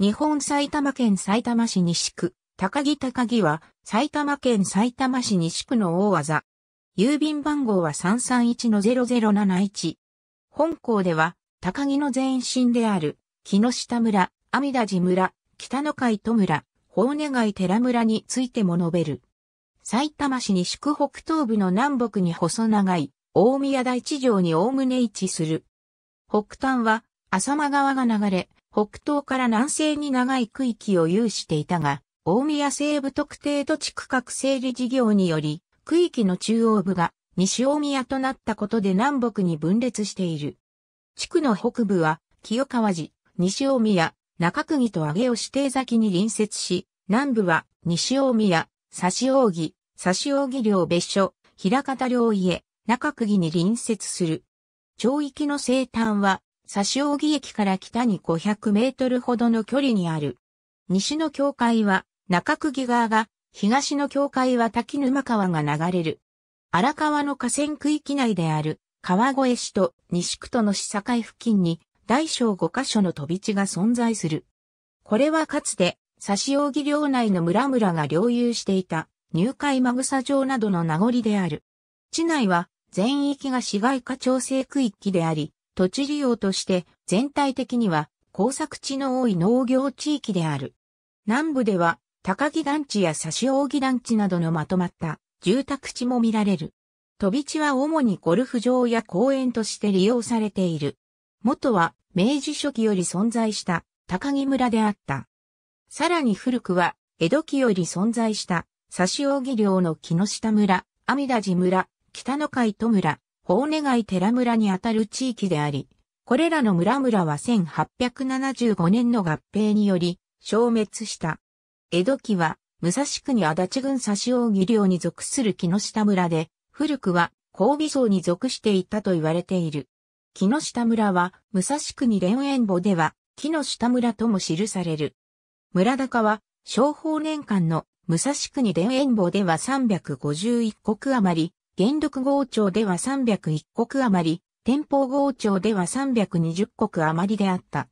日本埼玉県埼玉市西区、高木高木は、埼玉県埼玉市西区の大技。郵便番号は331-0071。本校では、高木の前身である、木下村、阿弥陀寺村、北の海戸村、法根寺村についても述べる。埼玉市西区北東部の南北に細長い、大宮台地上に大ね位置する。北端は、浅間川が流れ、北東から南西に長い区域を有していたが、大宮西部特定土地区画整理事業により、区域の中央部が西大宮となったことで南北に分裂している。地区の北部は、清川寺、西大宮、中区議と上尾指定崎に隣接し、南部は、西大宮、指扇、指扇両別所、平方両家、中区議に隣接する。町域の西端は、指扇駅から北に500メートルほどの距離にある。西の境界は中木川が、東の境界は滝沼川が流れる。荒川の河川区域内である川越市と西区との市境付近に大小5カ所の飛び地が存在する。これはかつて、指扇領内の村々が領有していた入海マグサ城などの名残である。地内は全域が市街化調整区域であり、土地利用として全体的には耕作地の多い農業地域である。南部では高木団地や差し扇団地などのまとまった住宅地も見られる。飛び地は主にゴルフ場や公園として利用されている。元は明治初期より存在した高木村であった。さらに古くは江戸期より存在した差し扇寮の木下村、阿弥陀寺村、北の海戸村、大願寺村にあたる地域であり、これらの村々は1875年の合併により消滅した。江戸期は武蔵国足立郡差し扇寮領に属する木下村で、古くは神尾層に属していたと言われている。木下村は武蔵国連園墓では木下村とも記される。村高は商法年間の武蔵国連園墓では351国余り、元禄号町では301国余り、天保号町では320国余りであった。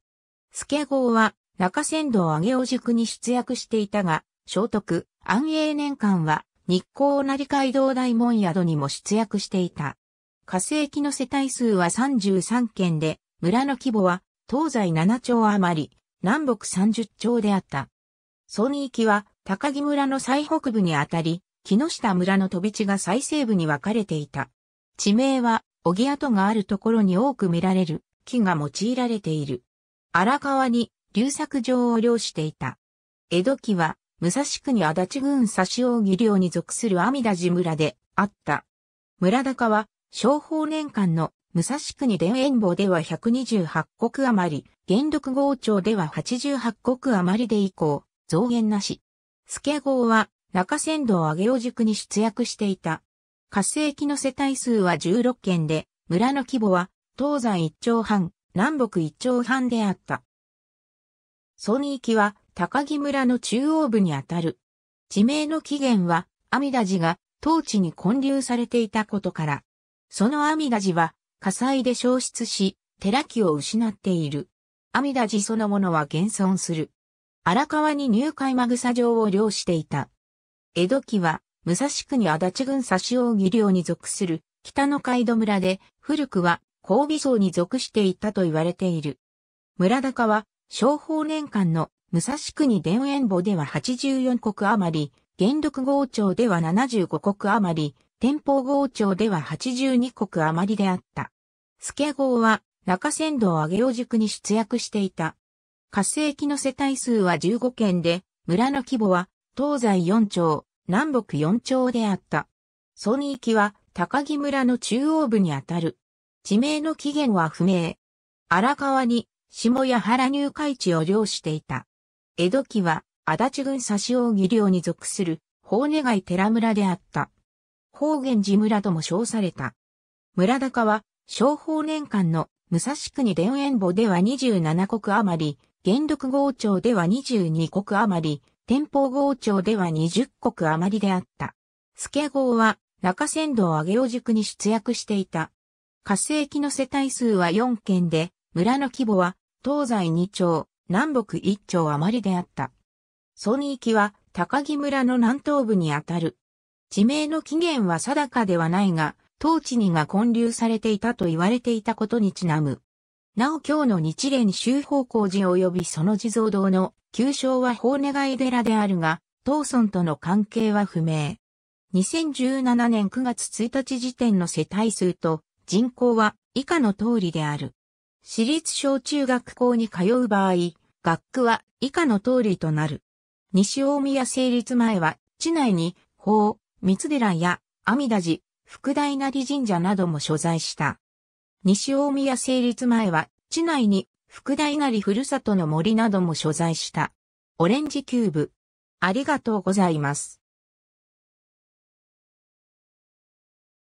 助号は中山道上尾塾に出役していたが、聖徳、安永年間は日光成街道大門宿にも出役していた。火星期の世帯数は33件で、村の規模は東西7町余り、南北30町であった。村域は高木村の最北部にあたり、木下村の飛び地が最西部に分かれていた。地名は、小木跡があるところに多く見られる木が用いられている。荒川に流作場を漁していた。江戸期は、武蔵国足立郡し扇寮に属する阿弥陀寺村であった。村高は、商法年間の武蔵国伝園坊では128国余り、元禄号町では88国余りで以降、増減なし。助号は中山道上尾塾に出役していた。活性期の世帯数は16件で、村の規模は東西一丁半、南北一丁半であった。村域は高木村の中央部にあたる。地名の起源は、阿弥陀寺が当地に建立されていたことから、その阿弥陀寺は火災で消失し、寺木を失っている。阿弥陀寺そのものは現存する。荒川に入会ぐさ城を漁していた。江戸期は、武蔵区に足立郡差扇領に属する北の街道村で、古くは神尾荘に属していたと言われている。村高は、商法年間の武蔵区に田園簿では84国余り、元禄号町では75国余り、天保号町では82国余りであった。助号は中山道上尾塾に出役していた。活性期の世帯数は15件で、村の規模は東西4町、南北四町であった。村域は高木村の中央部にあたる。地名の起源は不明。荒川に下や原入海地を漁していた。江戸期は足立郡差し大義領に属する法願寺村であった。法源寺村とも称された。村高は商法年間の武蔵国田園墓では27国余り、元禄号町では22国余り、天保郷町では20国余りであった。助郷は中仙道上尾塾に出役していた。活性期の世帯数は4県で、村の規模は東西2町、南北1町余りであった。村域は高木村の南東部にあたる。地名の起源は定かではないが、当地にが混流されていたと言われていたことにちなむ。なお今日の日蓮宗法工寺及びその地蔵堂の旧称は法願い寺であるが、東村との関係は不明。2017年9月1日時点の世帯数と人口は以下の通りである。私立小中学校に通う場合、学区は以下の通りとなる。西大宮成立前は、地内に、法、三寺や、阿弥陀寺、福大成神社なども所在した。西大宮成立前は、市内に、福大なりふるさとの森なども所在した。オレンジキューブ。ありがとうございます。